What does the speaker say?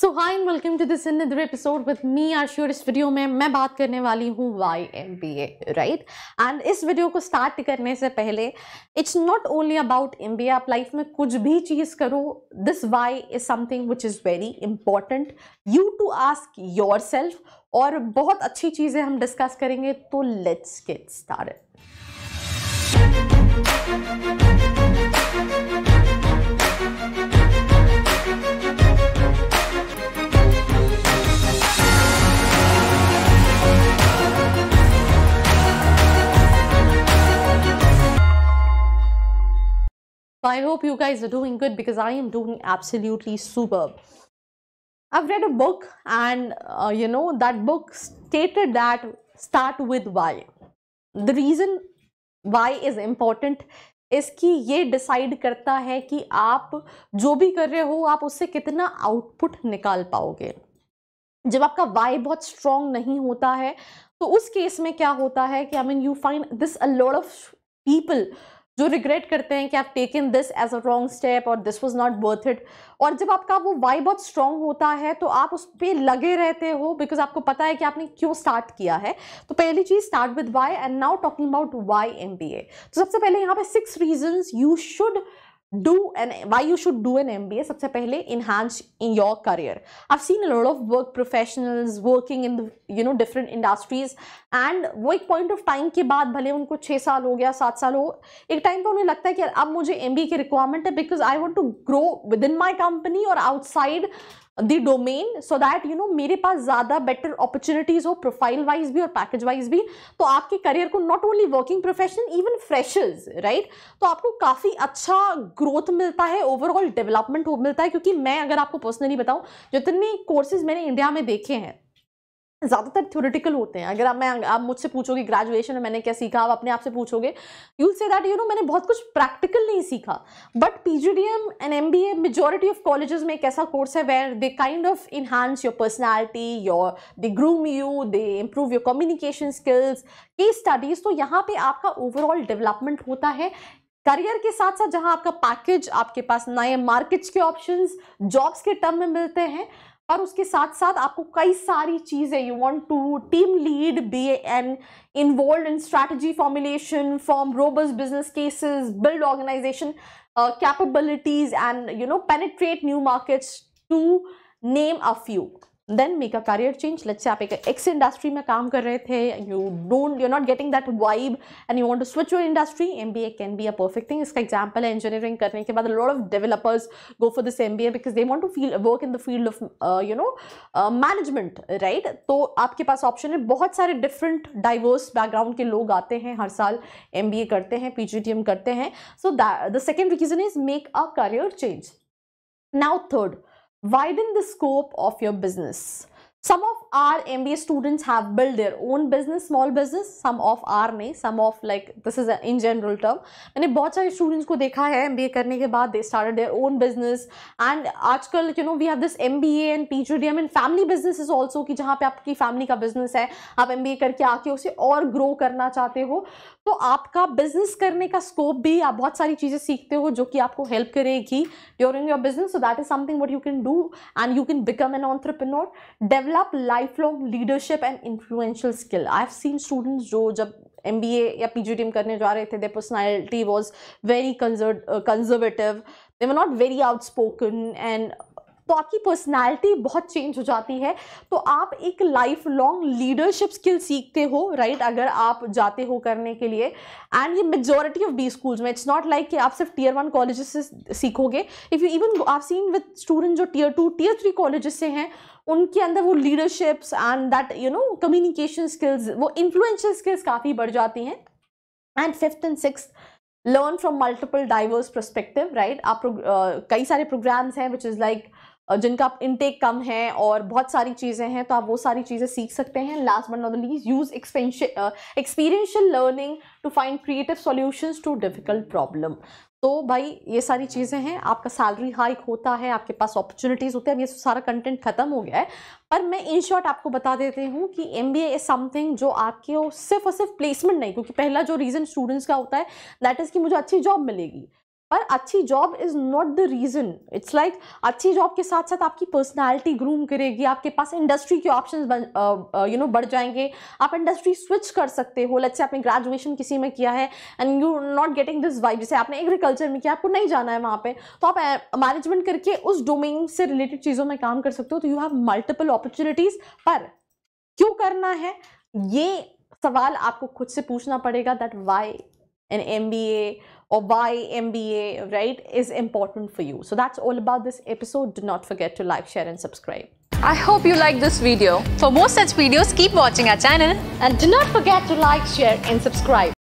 So hi and welcome to this in episode with me आर श्योर इस video में मैं बात करने वाली हूँ why M B A right and इस वीडियो को स्टार्ट करने से पहले it's not only about M B A आप लाइफ में कुछ भी चीज़ करो this why is something which is very important you to ask yourself और बहुत अच्छी चीज़ें हम डिस्कस करेंगे तो let's get start I hope you guys are doing good because I am doing absolutely superb. I've read a book and uh, you know that book stated that start with why. The reason why is important is ki ye decide karta hai ki aap jo bhi kar rahe ho aap usse kitna output nikal paoge. जब आपका Y बहुत strong नहीं होता है तो उस case में क्या होता है कि I mean you find this a lot of people जो रिग्रेट करते हैं कि I in this age a wrong step और this was not worth it और जब आपका वो वाई बहुत स्ट्रॉन्ग होता है तो आप उस पर लगे रहते हो बिकॉज आपको पता है कि आपने क्यों स्टार्ट किया है तो पहली चीज़ start with why and now talking about why M B A तो सबसे पहले यहाँ पे six reasons you should do an why you should do an MBA सबसे पहले enhance in your career. I've seen a lot of work professionals working in the you know different industries and वो एक point of time के बाद भले उनको छः साल हो गया सात साल हो एक time पे उन्हें लगता है कि अब मुझे MBA की requirement है because I want to grow within my company or outside the domain so that you know मेरे पास ज़्यादा बेटर अपॉर्चुनिटीज़ हो प्रोफाइल वाइज भी और पैकेज वाइज भी तो आपके करियर को not only working profession even freshers right तो आपको काफ़ी अच्छा ग्रोथ मिलता है ओवरऑल डेवलपमेंट हो मिलता है क्योंकि मैं अगर आपको पर्सनली बताऊँ जितने कोर्सेज मैंने इंडिया में देखे हैं ज़्यादातर थ्योरेटिकल होते हैं अगर आप मैं आप मुझसे पूछोगे ग्रेजुएशन में मैंने क्या सीखा आप अपने आप से पूछोगे you'll say that you no मैंने बहुत कुछ प्रैक्टिकल नहीं सीखा but P G D M and M B A majority of colleges में एक ऐसा कोर्स है where they kind of enhance your personality your they groom you they improve your communication skills की स्टडीज़ तो यहाँ पर आपका ओवरऑल डेवलपमेंट होता है करियर के साथ साथ जहाँ आपका पैकेज आपके पास नए मार्केट्स के ऑप्शंस जॉब्स के टर्म में मिलते हैं और उसके साथ साथ आपको कई सारी चीज़ें you want to team lead be an involve in strategy formulation form robust business cases build organization capabilities and you know penetrate new markets to name a few then make a career change let's आप एक X industry में काम कर रहे थे you don't you not getting that vibe and you want to switch your industry M B A can be a perfect thing इसका example है engineering करने के बाद lot of developers go for this M B A because they want to feel work in the field of you know management right तो आपके पास option है बहुत सारे डिफरेंट डाइवर्स बैकग्राउंड के लोग आते हैं हर साल एम बी ए करते हैं पी जी टी एम करते हैं so the second reason is make a career change now third Widen the scope of your business. some of our mba students have built their own business small business some of our नहीं some of like this is in general term मैंने बहुत सारे students को देखा है mba करने के बाद they started their own business and आजकल you know we have this mba and pgdm and family businesses also कि जहाँ पे आपकी family का business है आप mba करके आके उसे और grow करना चाहते हो तो आपका business करने का scope भी आप बहुत सारी चीज़ें सीखते हो जो कि आपको help करेगी during your business so that is something what you can do and you can become an entrepreneur develop develop lifelong leadership and influential skill I have seen students जो जब एम बी ए या P G करने जा रहे थे there personality was very conservative they not very outspoken and तो आपकी personality बहुत चेंज हो जाती है तो आप एक लाइफ लॉन्ग लीडरशिप स्किल सीखते हो राइट right? अगर आप जाते हो करने के लिए एंड ये मेजोरिटी ऑफ बी स्कूल्स में इट्स नॉट लाइक कि आप सिर्फ टीयर वन कॉलेज से सीखोगे इफ़ यू इवन आप सीन विद स्टूडेंट जो tier two tier three college से हैं उनके अंदर वो leaderships and that you know communication skills वो इन्फ्लुएंशियल स्किल्स काफ़ी बढ़ जाती हैं and fifth and six learn from multiple diverse perspective right आप uh, कई सारे प्रोग्राम्स हैं विच इज़ लाइक जिनका आप इनटेक कम है और बहुत सारी चीज़ें हैं तो आप वो सारी चीज़ें सीख सकते हैं last but not least use experiential learning to find creative solutions to difficult problem तो भाई ये सारी चीज़ें हैं आपका सैलरी हाइक होता है आपके पास अपॉर्चुनिटीज़ होते हैं अब ये सारा कंटेंट खत्म हो गया है पर मैं इन शॉर्ट आपको बता देती हूँ कि M B A is something जो आपके सिर्फ और सिर्फ प्लेसमेंट नहीं क्योंकि पहला जो रीज़न स्टूडेंट्स का होता है दैट इज़ कि मुझे अच्छी जॉब मिलेगी पर अच्छी job is not the reason it's like अच्छी जॉब के साथ साथ आपकी पर्सनालिटी ग्रूम करेगी आपके पास इंडस्ट्री के ऑप्शन यू नो बढ़ जाएंगे आप इंडस्ट्री स्विच कर सकते हो लेट्स से आपने ग्रेजुएशन किसी में किया है and you not getting this vibe जैसे आपने एग्रीकल्चर में किया आपको नहीं जाना है वहाँ पे तो आप मैनेजमेंट करके उस डोमेन से रिलेटेड चीज़ों में काम कर सकते हो तो यू हैव मल्टीपल अपॉर्चुनिटीज़ पर क्यों करना है ये सवाल आपको खुद से पूछना पड़ेगा that why an M B A or why MBA, right, is important for you. So that's all about this episode. Do not forget to like, share, and subscribe. I hope you liked this video. For more such videos, keep watching our channel. And do not forget to like, share, and subscribe.